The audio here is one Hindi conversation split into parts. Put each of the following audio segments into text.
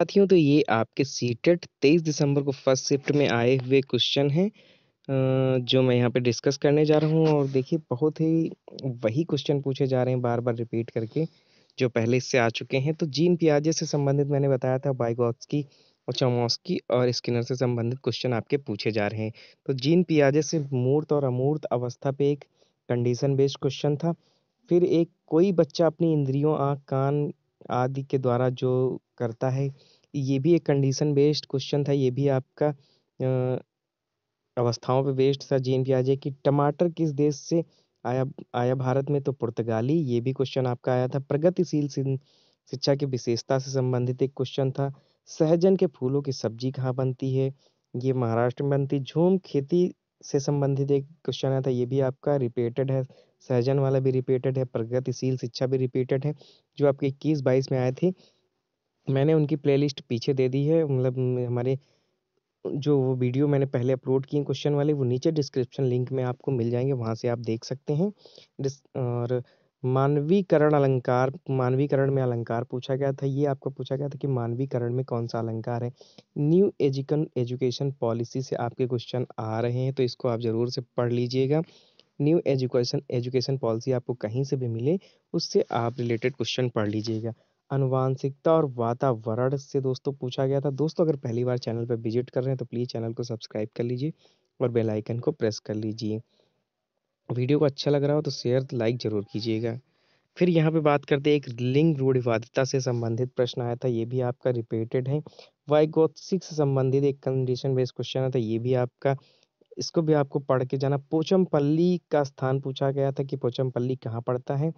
साथियों तो ये आपके सीटेट 23 दिसंबर को फर्स्ट शिफ्ट में आए हुए क्वेश्चन हैं जो मैं यहाँ पे डिस्कस करने जा रहा हूँ और देखिए बहुत ही वही क्वेश्चन पूछे जा रहे हैं बार बार रिपीट करके जो पहले इससे आ चुके हैं तो जीन पियाजे से संबंधित मैंने बताया था बाइगॉक्स की और चमोस्की और स्किनर से संबंधित क्वेश्चन आपके पूछे जा रहे हैं तो जीन पियाजे से मूर्त और अमूर्त अवस्था पे एक कंडीशन बेस्ड क्वेश्चन था फिर एक कोई बच्चा अपनी इंद्रियों आँख कान आदि के द्वारा जो करता है ये भी एक कंडीशन बेस्ड क्वेश्चन था ये भी आपका अवस्थाओं पे बेस्ड था जीन पी आ कि टमाटर किस देश से आया आया भारत में तो पुर्तगाली ये भी क्वेश्चन आपका आया था प्रगतिशील शिक्षा की विशेषता से संबंधित एक क्वेश्चन था सहजन के फूलों की सब्जी कहाँ बनती है ये महाराष्ट्र में बनती झूम खेती से संबंधित एक क्वेश्चन आया था ये भी आपका रिपीटेड है सहजन वाला भी रिपीटेड है प्रगतिशील शिक्षा भी रिपीटेड है जो आपके इक्कीस बाईस में आए थे मैंने उनकी प्लेलिस्ट पीछे दे दी है मतलब हमारे जो वो वीडियो मैंने पहले अपलोड किए क्वेश्चन वाले वो नीचे डिस्क्रिप्शन लिंक में आपको मिल जाएंगे वहाँ से आप देख सकते हैं और मानवीकरण अलंकार मानवीकरण में अलंकार पूछा गया था ये आपको पूछा गया था कि मानवीकरण में कौन सा अलंकार है न्यू एजुकन एजुकेशन पॉलिसी से आपके क्वेश्चन आ रहे हैं तो इसको आप ज़रूर से पढ़ लीजिएगा न्यू एजुकेशन एजुकेशन पॉलिसी आपको कहीं से भी मिले उससे आप रिलेटेड क्वेश्चन पढ़ लीजिएगा अनुवांशिकता और वातावरण से दोस्तों पूछा गया था दोस्तों अगर पहली बार चैनल पर विजिट कर रहे हैं तो प्लीज़ चैनल को सब्सक्राइब कर लीजिए और बेल आइकन को प्रेस कर लीजिए वीडियो को अच्छा लग रहा हो तो शेयर लाइक ज़रूर कीजिएगा फिर यहाँ पे बात करते हैं एक लिंग रूढ़िवादिता से संबंधित प्रश्न आया था ये भी आपका रिपीटेड है वाइगोत्सिक से संबंधित एक कंडीशन बेस्ड क्वेश्चन आया था ये भी आपका इसको भी आपको पढ़ के जाना पोचमपल्ली का स्थान पूछा गया था कि पोचमपल्ली कहाँ पड़ता है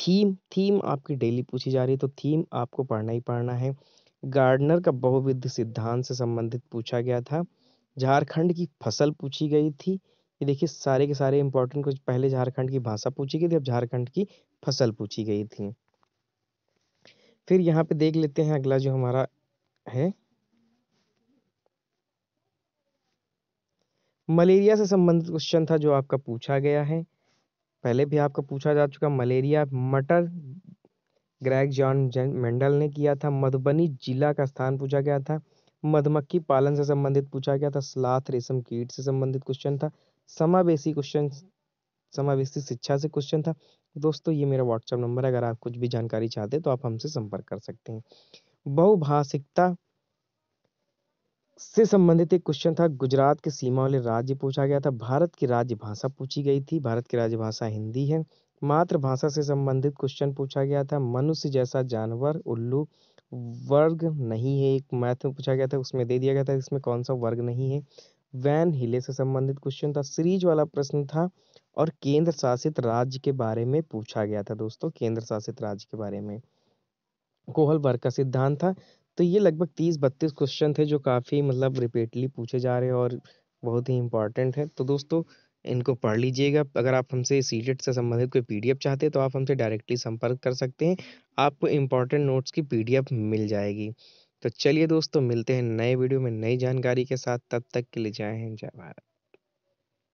थीम थीम आपकी डेली पूछी जा रही है तो थीम आपको पढ़ना ही पढ़ना है गार्डनर का बहुविध सिद्धांत से संबंधित पूछा गया था झारखंड की फसल पूछी गई थी ये देखिए सारे के सारे इंपॉर्टेंट कुछ पहले झारखंड की भाषा पूछी गई थी अब झारखंड की फसल पूछी गई थी फिर यहाँ पे देख लेते हैं अगला जो हमारा है मलेरिया से संबंधित क्वेश्चन था जो आपका पूछा गया है पहले भी आपका पूछा जा चुका मलेरिया मटर ग्रैग जॉन मेंडल ने किया था मधुबनी जिला का स्थान पूछा गया था मधुमक्खी पालन से संबंधित पूछा गया था स्लाथ रेशम कीट से संबंधित क्वेश्चन था समावेशी क्वेश्चन समावेशी शिक्षा से क्वेश्चन था दोस्तों ये मेरा व्हाट्सएप नंबर है अगर आप कुछ भी जानकारी चाहते हैं तो आप हमसे संपर्क कर सकते हैं बहुभाषिकता से संबंधित एक क्वेश्चन था गुजरात के सीमा वाले राज्य पूछा गया था भारत की राज्य भाषा पूछी गई थी भारत की राज्य भाषा हिंदी है मातृभाषा से संबंधित क्वेश्चन पूछा गया था मनुष्य जैसा जानवर उल्लू वर्ग नहीं है एक मैथ में पूछा गया था उसमें दे दिया गया था इसमें कौन सा वर्ग नहीं है वैन हिले से संबंधित क्वेश्चन था सीरीज वाला प्रश्न था और केंद्र शासित राज्य के बारे में पूछा गया था दोस्तों केंद्र शासित राज्य के बारे में कोहल वर्ग का सिद्धांत था तो ये लगभग तीस बत्तीस क्वेश्चन थे जो काफ़ी मतलब रिपीटली पूछे जा रहे हैं और बहुत ही इंपॉर्टेंट है तो दोस्तों इनको पढ़ लीजिएगा अगर आप हमसे सीडेट से संबंधित कोई पीडीएफ चाहते हैं तो आप हमसे डायरेक्टली संपर्क कर सकते हैं आपको इम्पॉर्टेंट नोट्स की पीडीएफ मिल जाएगी तो चलिए दोस्तों मिलते हैं नए वीडियो में नई जानकारी के साथ तब तक के लिए जय हिंद जय भारत